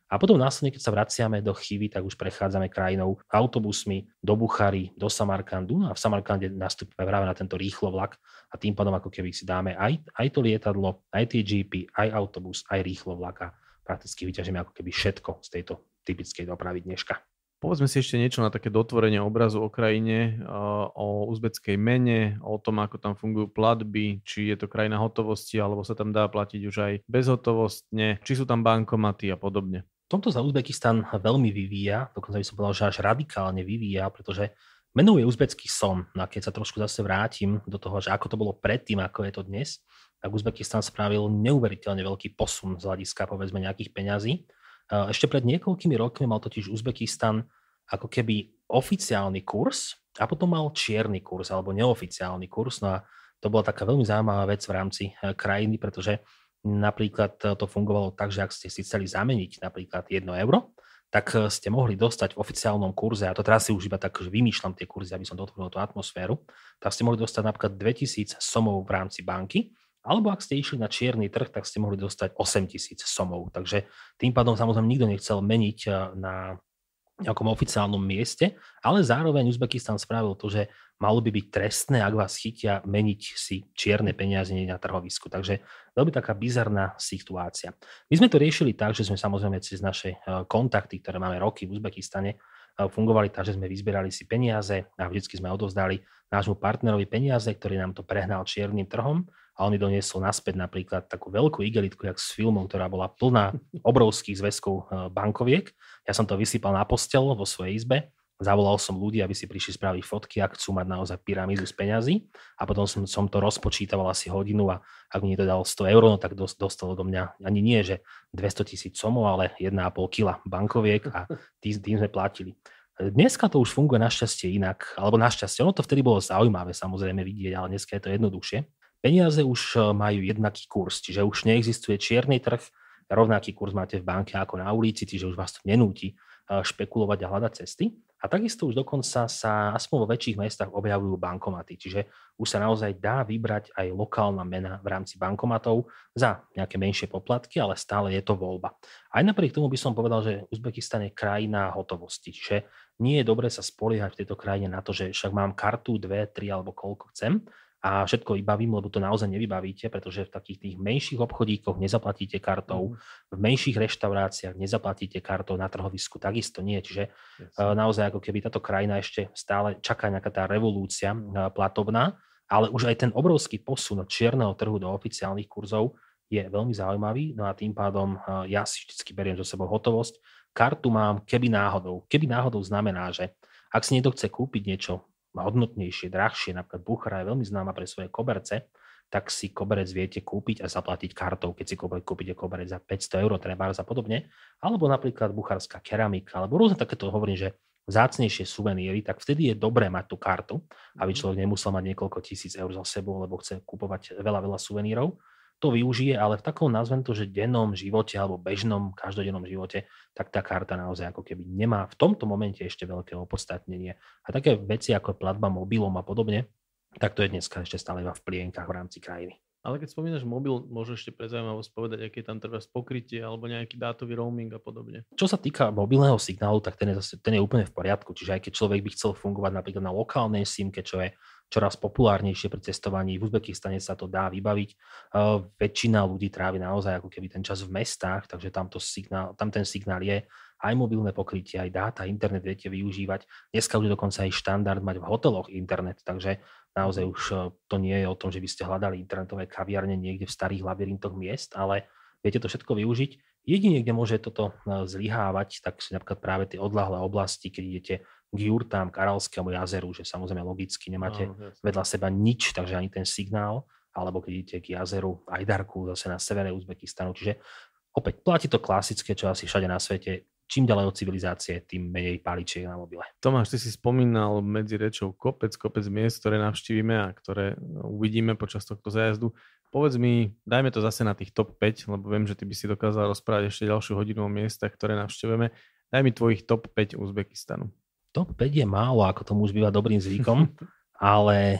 a potom následne, keď sa vraciame do Chivy, tak už prechádzame krajinou autobusmi do Buchary, do Samarkandu no a v Samarkande nastúpime práve na tento rýchlo vlak a tým pádom ako keby si dáme aj, aj to lietadlo, aj tie jeepy, aj autobus, aj rýchlo vlak a prakticky vyťažíme ako keby všetko z tejto typickej dopravy dneška. Povedzme si ešte niečo na také dotvorenie obrazu o krajine, eh, o uzbeckej mene, o tom, ako tam fungujú platby, či je to krajina hotovosti, alebo sa tam dá platiť už aj bezhotovostne, či sú tam bankomaty a podobne. V tomto sa Uzbekistan veľmi vyvíja, dokonca by som povedal, že až radikálne vyvíja, pretože menuje uzbecký som. No a keď sa trošku zase vrátim do toho, že ako to bolo predtým, ako je to dnes, tak Uzbekistan spravil neuveriteľne veľký posun z hľadiska povedzme nejakých peňazí. Ešte pred niekoľkými rokmi mal totiž Uzbekistan ako keby oficiálny kurz a potom mal čierny kurz alebo neoficiálny kurz. No a to bola taká veľmi zaujímavá vec v rámci eh, krajiny, pretože Napríklad e, to fungovalo tak, že ak ste si chceli zameniť napríklad 1 euro, tak e, ste mohli dostať v oficiálnom kurze, a to teraz si už iba tak, že vymýšľam tie kurzy, aby som dotvoril tú atmosféru, tak ste mohli dostať napríklad 2000 somov v rámci banky, alebo ak ste išli na čierny trh, tak ste mohli dostať 8000 somov. Takže tým pádom samozrejme nikto nechcel meniť e, na nejakom oficiálnom mieste, ale zároveň Uzbekistan spravil to, že malo by byť trestné, ak vás chytia, meniť si čierne peniaze na trhovisku. Takže veľmi taká bizarná situácia. My sme to riešili tak, že sme samozrejme cez naše e, kontakty, ktoré máme roky v Uzbekistane, e, fungovali tak, že sme vyzbierali si peniaze a vždycky sme odovzdali nášmu partnerovi peniaze, ktorý nám to prehnal čiernym trhom a oni doniesol naspäť napríklad takú veľkú igelitku, jak s filmom, ktorá bola plná obrovských zväzkov eh, bankoviek. Ja som to vysypal na postel vo svojej izbe, zavolal som ľudí, aby si prišli spraviť fotky, ak chcú mať naozaj pyramídu z peňazí a potom som, som to rozpočítaval asi hodinu a ak mi to dal 100 eur, no tak dostalo do mňa ani nie, že 200 tisíc somov, ale 1,5 kila bankoviek a tým, tým sme platili. Dneska to už funguje našťastie inak, alebo našťastie, ono to vtedy bolo zaujímavé samozrejme vidieť, ale dneska je to jednoduchšie peniaze už eh, majú jednaký kurz, čiže už neexistuje čierny trh, rovnaký kurz máte v banke ako na ulici, čiže už vás to nenúti eh, špekulovať a hľadať cesty. A takisto už dokonca sa aspoň vo väčších mestách objavujú bankomaty, čiže už sa naozaj dá vybrať aj lokálna mena v rámci bankomatov za nejaké menšie poplatky, ale stále je to voľba. Aj napriek tomu by som povedal, že Uzbekistan je krajina hotovosti, čiže nie je dobre sa spoliehať v tejto krajine na to, že však mám kartu, dve, tri alebo koľko chcem, a všetko vybavím, lebo to naozaj nevybavíte, pretože v takých tých menších obchodíkoch nezaplatíte kartou, mhm. v menších reštauráciách nezaplatíte kartou, na trhovisku takisto nie. Čiže yes. Eh, naozaj ako keby táto krajina ešte stále čaká nejaká tá revolúcia mhm. eh, platobná, ale už aj ten obrovský posun od čierneho trhu do oficiálnych kurzov je veľmi zaujímavý, no a tým pádom eh, ja si vždy beriem zo sebou hotovosť. Kartu mám keby náhodou. Keby náhodou znamená, že ak si niekto chce kúpiť niečo má hodnotnejšie, drahšie, napríklad Buchara je veľmi známa pre svoje koberce, tak si koberec viete kúpiť a zaplatiť kartou, keď si kúpite koberec za 500 eur, treba a podobne, alebo napríklad bucharská keramika, alebo rôzne takéto, hovorím, že vzácnejšie suveníry, tak vtedy je dobré mať tú kartu, aby mhm. človek nemusel mať niekoľko tisíc eur za sebou, lebo chce kupovať veľa, veľa suvenírov to využije, ale v takom nazvem to, že dennom živote alebo bežnom každodennom živote, tak tá karta naozaj ako keby nemá v tomto momente ešte veľké opodstatnenie. A také veci ako platba mobilom a podobne, tak to je dneska ešte stále iba v plienkach v rámci krajiny. Ale keď spomínaš mobil, môžeš ešte pre zaujímavosť povedať, aké je tam teraz pokrytie alebo nejaký dátový roaming a podobne. Čo sa týka mobilného signálu, tak ten je, zase, ten je úplne v poriadku. Čiže aj keď človek by chcel fungovať napríklad na lokálnej simke, čo je čoraz populárnejšie pri cestovaní. V Uzbekistane sa to dá vybaviť. Uh, väčšina ľudí trávi naozaj ako keby ten čas v mestách, takže tam, to signál, tam ten signál je aj mobilné pokrytie, aj dáta, internet viete využívať. Dneska už je dokonca aj štandard mať v hoteloch internet, takže Naozaj už eh, to nie je o tom, že by ste hľadali internetové kaviarne niekde v starých labyrintoch miest, ale viete to všetko využiť. Jedine, kde môže toto eh, zlyhávať, tak sú napríklad práve tie odlahlé oblasti, keď idete k jurtám, k Aralskému jazeru, že samozrejme logicky nemáte no, vedľa seba nič, takže ani ten signál, alebo keď idete k jazeru Ajdarku zase na severe Uzbekistanu. Čiže opäť platí to klasické, čo asi všade na svete, čím ďalej od civilizácie, tým menej paličiek na mobile. Tomáš, ty si spomínal medzi rečou kopec, kopec miest, ktoré navštívime a ktoré uvidíme počas tohto zájazdu. Povedz mi, dajme to zase na tých top 5, lebo viem, že ty by si dokázal rozprávať ešte ďalšiu hodinu o miestach, ktoré navštívime. Daj mi tvojich top 5 Uzbekistanu. Top 5 je málo, ako tomu už býva dobrým zvykom, ale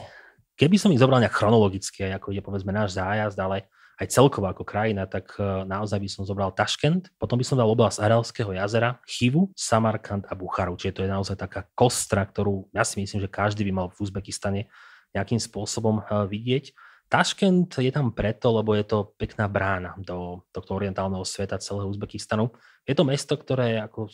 keby som ich zobral nejak chronologicky, ako ide povedzme náš zájazd, ale aj celkovo ako krajina, tak e, naozaj by som zobral Taškent, potom by som dal oblasť Aralského jazera, Chivu, Samarkand a Bucharu. Čiže to je naozaj taká kostra, ktorú ja si myslím, že každý by mal v Uzbekistane nejakým spôsobom e, vidieť. Taškent je tam preto, lebo je to pekná brána do tohto orientálneho sveta celého Uzbekistanu. Je to mesto, ktoré ako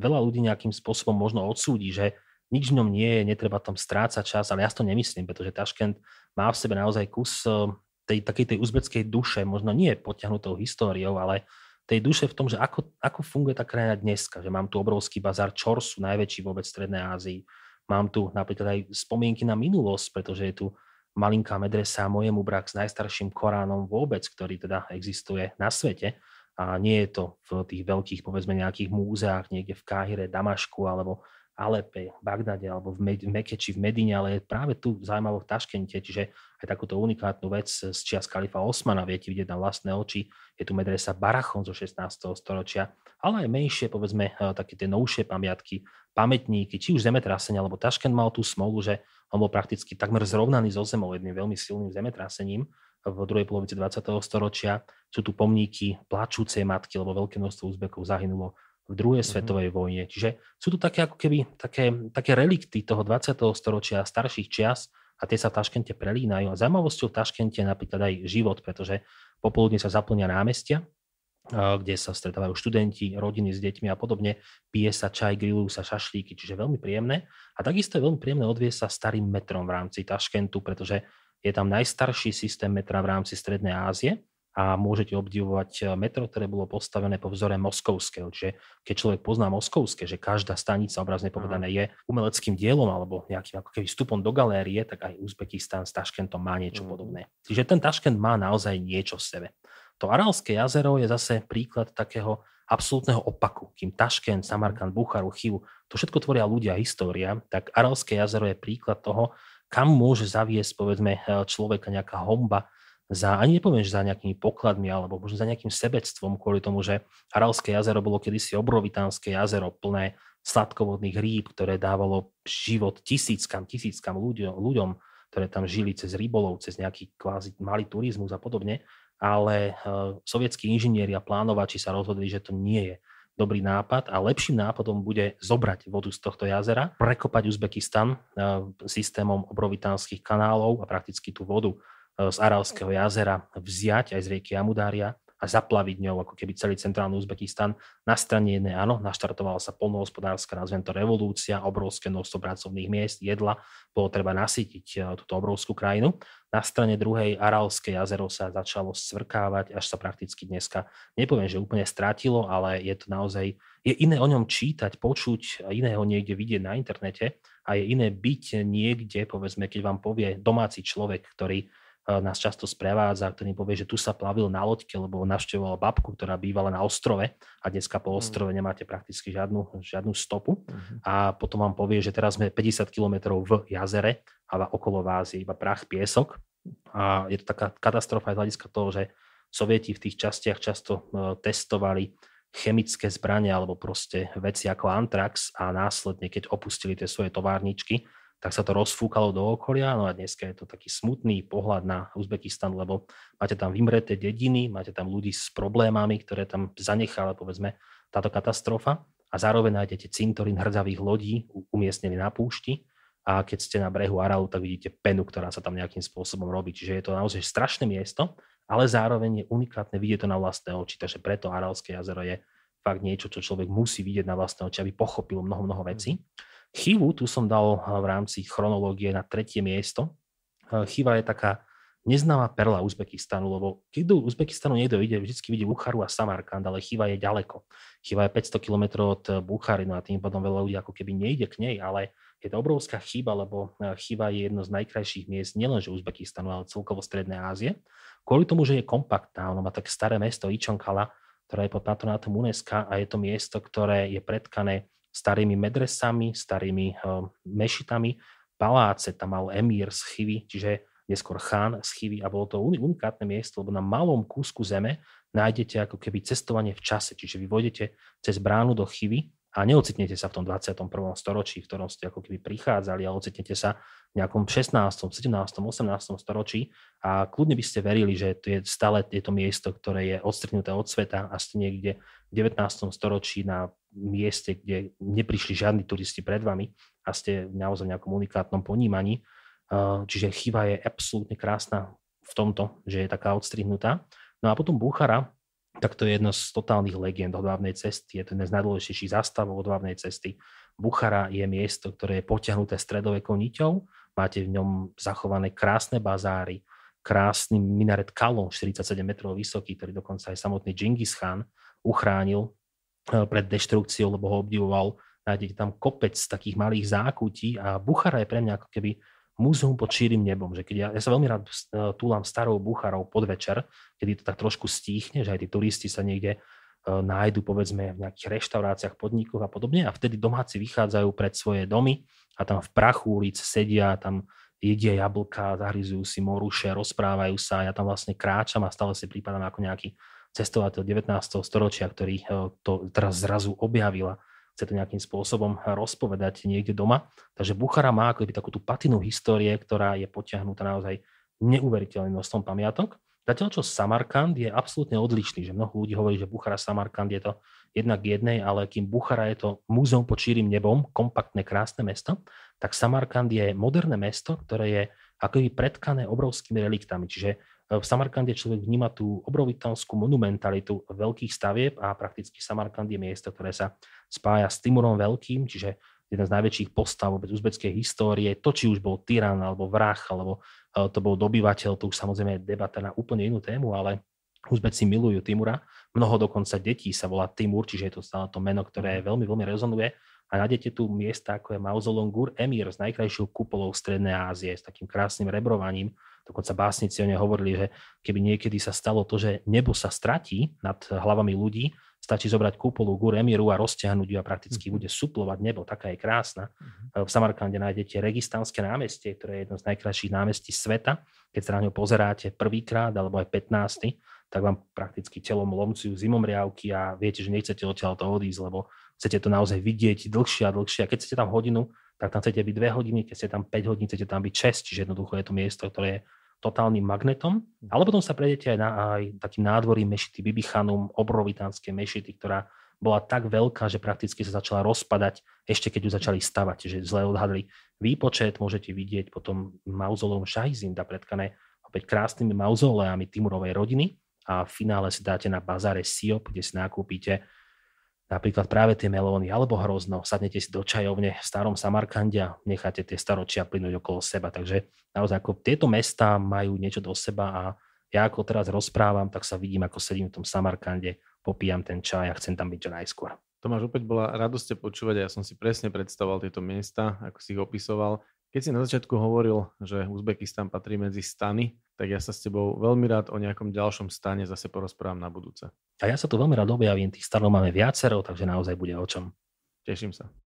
veľa ľudí nejakým spôsobom možno odsúdi, že nič v ňom nie je, netreba tam strácať čas, ale ja to nemyslím, pretože Taškent má v sebe naozaj kus e, tej takej tej uzbeckej duše, možno nie potiahnutou históriou, ale tej duše v tom, že ako, ako funguje tá krajina dneska, že mám tu obrovský bazár Čorsu, najväčší vôbec v Strednej Ázii, mám tu napríklad aj spomienky na minulosť, pretože je tu malinká medresa mojemu brak s najstarším Koránom vôbec, ktorý teda existuje na svete a nie je to v tých veľkých, povedzme, nejakých múzeách niekde v Káhire, Damašku alebo Alepe, Bagdade alebo v, Med- v Meke či v Medine, ale práve tu zaujímavo v Taškente, čiže aj takúto unikátnu vec z čias kalifa Osmana viete vidieť na vlastné oči. Je tu medresa Barachon zo 16. storočia, ale aj menšie, povedzme, eh, také tie novšie pamiatky, pamätníky, či už zemetrasenia, alebo Taškent mal tú smolu, že on bol prakticky takmer zrovnaný so zemou, jedným veľmi silným zemetrasením v druhej polovici 20. storočia. Sú tu pomníky plačúcej matky, lebo veľké množstvo Uzbekov zahynulo v druhej mm-hmm. svetovej vojne. Čiže sú to také ako keby také, také relikty toho 20. storočia, starších čias a tie sa v Taškente prelínajú. A zaujímavosťou v Taškente je napríklad aj život, pretože popoludne sa zaplňa námestia, kde sa stretávajú študenti, rodiny s deťmi a podobne. Pije sa čaj, grillujú sa šašlíky, čiže veľmi príjemné. A takisto je veľmi príjemné odvieť sa starým metrom v rámci Taškentu, pretože je tam najstarší systém metra v rámci Strednej Ázie a môžete obdivovať eh, metro, ktoré bolo postavené po vzore moskovského. Čiže keď človek pozná moskovské, že každá stanica, obrazne povedané, je umeleckým dielom alebo nejakým ako keby vstupom do galérie, tak aj Uzbekistan s Taškentom má niečo mm. podobné. Čiže ten Taškent má naozaj niečo v sebe. To Aralské jazero je zase príklad takého absolútneho opaku. Kým Taškent, Samarkand, Bucharu, Chivu, to všetko tvoria ľudia, história, tak Aralské jazero je príklad toho, kam môže zaviesť povedzme eh, človeka nejaká homba, za, ani nepoviem, že za nejakými pokladmi alebo možno za nejakým sebectvom kvôli tomu, že Haralské jazero bolo kedysi obrovitánske jazero plné sladkovodných rýb, ktoré dávalo život tisíckam, tisíckam ľuďom, ľuďom ktoré tam žili cez rybolov, cez nejaký kvázi malý turizmus a podobne, ale eh, sovietskí inžinieri a plánovači sa rozhodli, že to nie je dobrý nápad a lepším nápadom bude zobrať vodu z tohto jazera, prekopať Uzbekistan eh, systémom obrovitánskych kanálov a prakticky tú vodu E, z Aralského jazera vziať aj z rieky Amudária a zaplaviť ňou ako keby celý centrálny Uzbekistan. Na strane jednej áno, naštartovala sa polnohospodárska, nazvem to revolúcia, obrovské množstvo pracovných miest, jedla, bolo treba nasytiť e, túto obrovskú krajinu. Na strane druhej Aralské jazero sa začalo svrkávať, až sa prakticky dneska, nepoviem, že úplne strátilo, ale je to naozaj, je iné o ňom čítať, počuť, iné ho niekde vidieť na internete a je iné byť niekde, povedzme, keď vám povie domáci človek, ktorý Eh, nás často sprevádza, ktorý povie, že tu sa plavil na loďke, lebo navštevoval babku, ktorá bývala na ostrove a dneska po mm. ostrove nemáte prakticky žiadnu, žiadnu stopu. Uh-huh. A potom vám povie, že teraz sme 50 kilometrov v jazere a okolo vás je iba prach, piesok. A je to taká katastrofa aj z hľadiska toho, že Sovieti v tých častiach často eh, testovali chemické zbranie alebo proste veci ako antrax a následne, keď opustili tie svoje továrničky, tak sa to rozfúkalo do okolia. No a dneska je to taký smutný pohľad na Uzbekistan, lebo máte tam vymreté dediny, máte tam ľudí s problémami, ktoré tam zanechala, povedzme, táto katastrofa. A zároveň nájdete cintorín hrdzavých lodí umiestnený na púšti a keď ste na brehu Aralu, tak vidíte penu, ktorá sa tam nejakým spôsobom robí. Čiže je to naozaj strašné miesto, ale zároveň je unikátne vidieť to na vlastné oči, takže preto Aralské jazero je fakt niečo, čo človek musí vidieť na vlastné oči, aby pochopil mnoho, mnoho vecí. Chivu tu som dal eh, v rámci chronológie na tretie miesto. Eh, Chiva je taká neznáma perla Uzbekistanu, lebo keď do Uzbekistanu niekto ide, vždy vidí Bucharu a Samarkand, ale Chiva je ďaleko. Chiva je 500 km od eh, Buchary, no a tým pádom veľa ľudí ako keby nejde k nej, ale je to obrovská chyba, lebo Chiva je jedno z najkrajších miest nielenže Uzbekistanu, ale celkovo Strednej Ázie. Kvôli tomu, že je kompaktná, ono má tak staré mesto Ičonkala, ktoré je pod patronátom UNESCO a je to miesto, ktoré je predkané starými medresami, starými eh, mešitami, paláce, tam mal emír z Chivy, čiže neskôr chán z Chivy a bolo to unikátne miesto, lebo na malom kúsku zeme nájdete ako keby cestovanie v čase, čiže vy vôjdete cez bránu do Chivy a neocitnete sa v tom 21. storočí, v ktorom ste ako keby prichádzali, a ocitnete sa v nejakom 16., 17., 18. storočí a kľudne by ste verili, že to je stále tieto miesto, ktoré je odstrihnuté od sveta a ste niekde v 19. storočí na mieste, kde neprišli žiadni turisti pred vami a ste naozaj v nejakom unikátnom ponímaní. Čiže chyba je absolútne krásna v tomto, že je taká odstrihnutá. No a potom Buchara, tak to je jedno z totálnych legend hlavnej cesty, je to jedna z najdôležitejších zastavov hlavnej cesty. Buchara je miesto, ktoré je potiahnuté stredovekou niťou, máte v ňom zachované krásne bazáry, krásny minaret Kalon, 47 metrov vysoký, ktorý dokonca aj samotný Genghis Khan uchránil E, pred deštrukciou, lebo ho obdivoval. Nájdete tam kopec takých malých zákutí a Buchara je pre mňa ako keby múzeum pod šírim nebom. Že keď ja, ja sa veľmi rád e, túlam starou Bucharou pod večer, kedy to tak trošku stíchne, že aj tí turisti sa niekde e, nájdu povedzme v nejakých reštauráciách, podnikoch a podobne a vtedy domáci vychádzajú pred svoje domy a tam v prachu ulic sedia, tam jedia jablka, zahryzujú si moruše, rozprávajú sa a ja tam vlastne kráčam a stále si prípadám ako nejaký cestovateľ 19. storočia, ktorý eh, to teraz zrazu objavila, chce to nejakým spôsobom eh, rozpovedať niekde doma. Takže Buchara má akoby takú tú patinu histórie, ktorá je potiahnutá naozaj neuveriteľným množstvom pamiatok. Zatiaľ, čo Samarkand je absolútne odlišný, že mnoho ľudí hovorí, že Buchara Samarkand je to jednak jednej, ale kým Buchara je to múzeum pod šírim nebom, kompaktné, krásne mesto, tak Samarkand je moderné mesto, ktoré je akoby predkané pretkané obrovskými reliktami. Čiže v Samarkande človek vníma tú obrovitanskú monumentalitu veľkých stavieb a prakticky Samarkand je miesto, ktoré sa spája s Timurom Veľkým, čiže jeden z najväčších postav vôbec uzbeckej histórie. To, či už bol tyran, alebo vrah, alebo eh, to bol dobyvateľ, to už samozrejme je debata na úplne inú tému, ale Uzbeci milujú Timura. Mnoho dokonca detí sa volá Timur, čiže je to stále to meno, ktoré mhm. veľmi, veľmi rezonuje. A nájdete tu miesta, ako je Mausolongur Emir s najkrajšou kupolou Strednej Ázie, s takým krásnym rebrovaním Dokonca básnici o nej hovorili, že keby niekedy sa stalo to, že nebo sa stratí nad hlavami ľudí, stačí zobrať kúpolu gúr Emiru a rozťahnuť ju a prakticky mhm. bude suplovať nebo, taká je krásna. Mhm. V Samarkande nájdete Registanské námestie, ktoré je jedno z najkrajších námestí sveta. Keď sa na ňo pozeráte prvýkrát alebo aj 15 tak vám prakticky telom lomcujú zimomriavky a viete, že nechcete odtiaľ to odísť, lebo chcete to naozaj vidieť dlhšie a dlhšie. A keď chcete tam hodinu, tak tam chcete byť 2 hodiny, keď ste tam 5 hodín, chcete tam byť 6, čiže jednoducho je to miesto, ktoré je totálnym magnetom, mhm. ale potom sa prejdete aj na aj taký nádvorím mešity Bibichanum, obrovitánskej mešity, ktorá bola tak veľká, že prakticky sa začala rozpadať, ešte keď ju začali stavať, že zle odhadli výpočet, môžete vidieť potom mauzolom Šajzinda predkané opäť krásnymi mauzoleami Timurovej rodiny a v finále si dáte na bazare Siop, kde si nakúpite napríklad práve tie melóny alebo hrozno, sadnete si do čajovne v starom Samarkande a necháte tie staročia plynúť okolo seba. Takže naozaj ako tieto mesta majú niečo do seba a ja ako teraz rozprávam, tak sa vidím, ako sedím v tom Samarkande, popíjam ten čaj a chcem tam byť čo najskôr. Tomáš, opäť bola radosť počúvať a ja som si presne predstavoval tieto miesta, ako si ich opisoval. Keď si na začiatku hovoril, že Uzbekistan patrí medzi stany, tak ja sa s tebou veľmi rád o nejakom ďalšom stane zase porozprávam na budúce. A ja sa tu veľmi rád objavím, tých stanov máme viacero, takže naozaj bude o čom. Teším sa.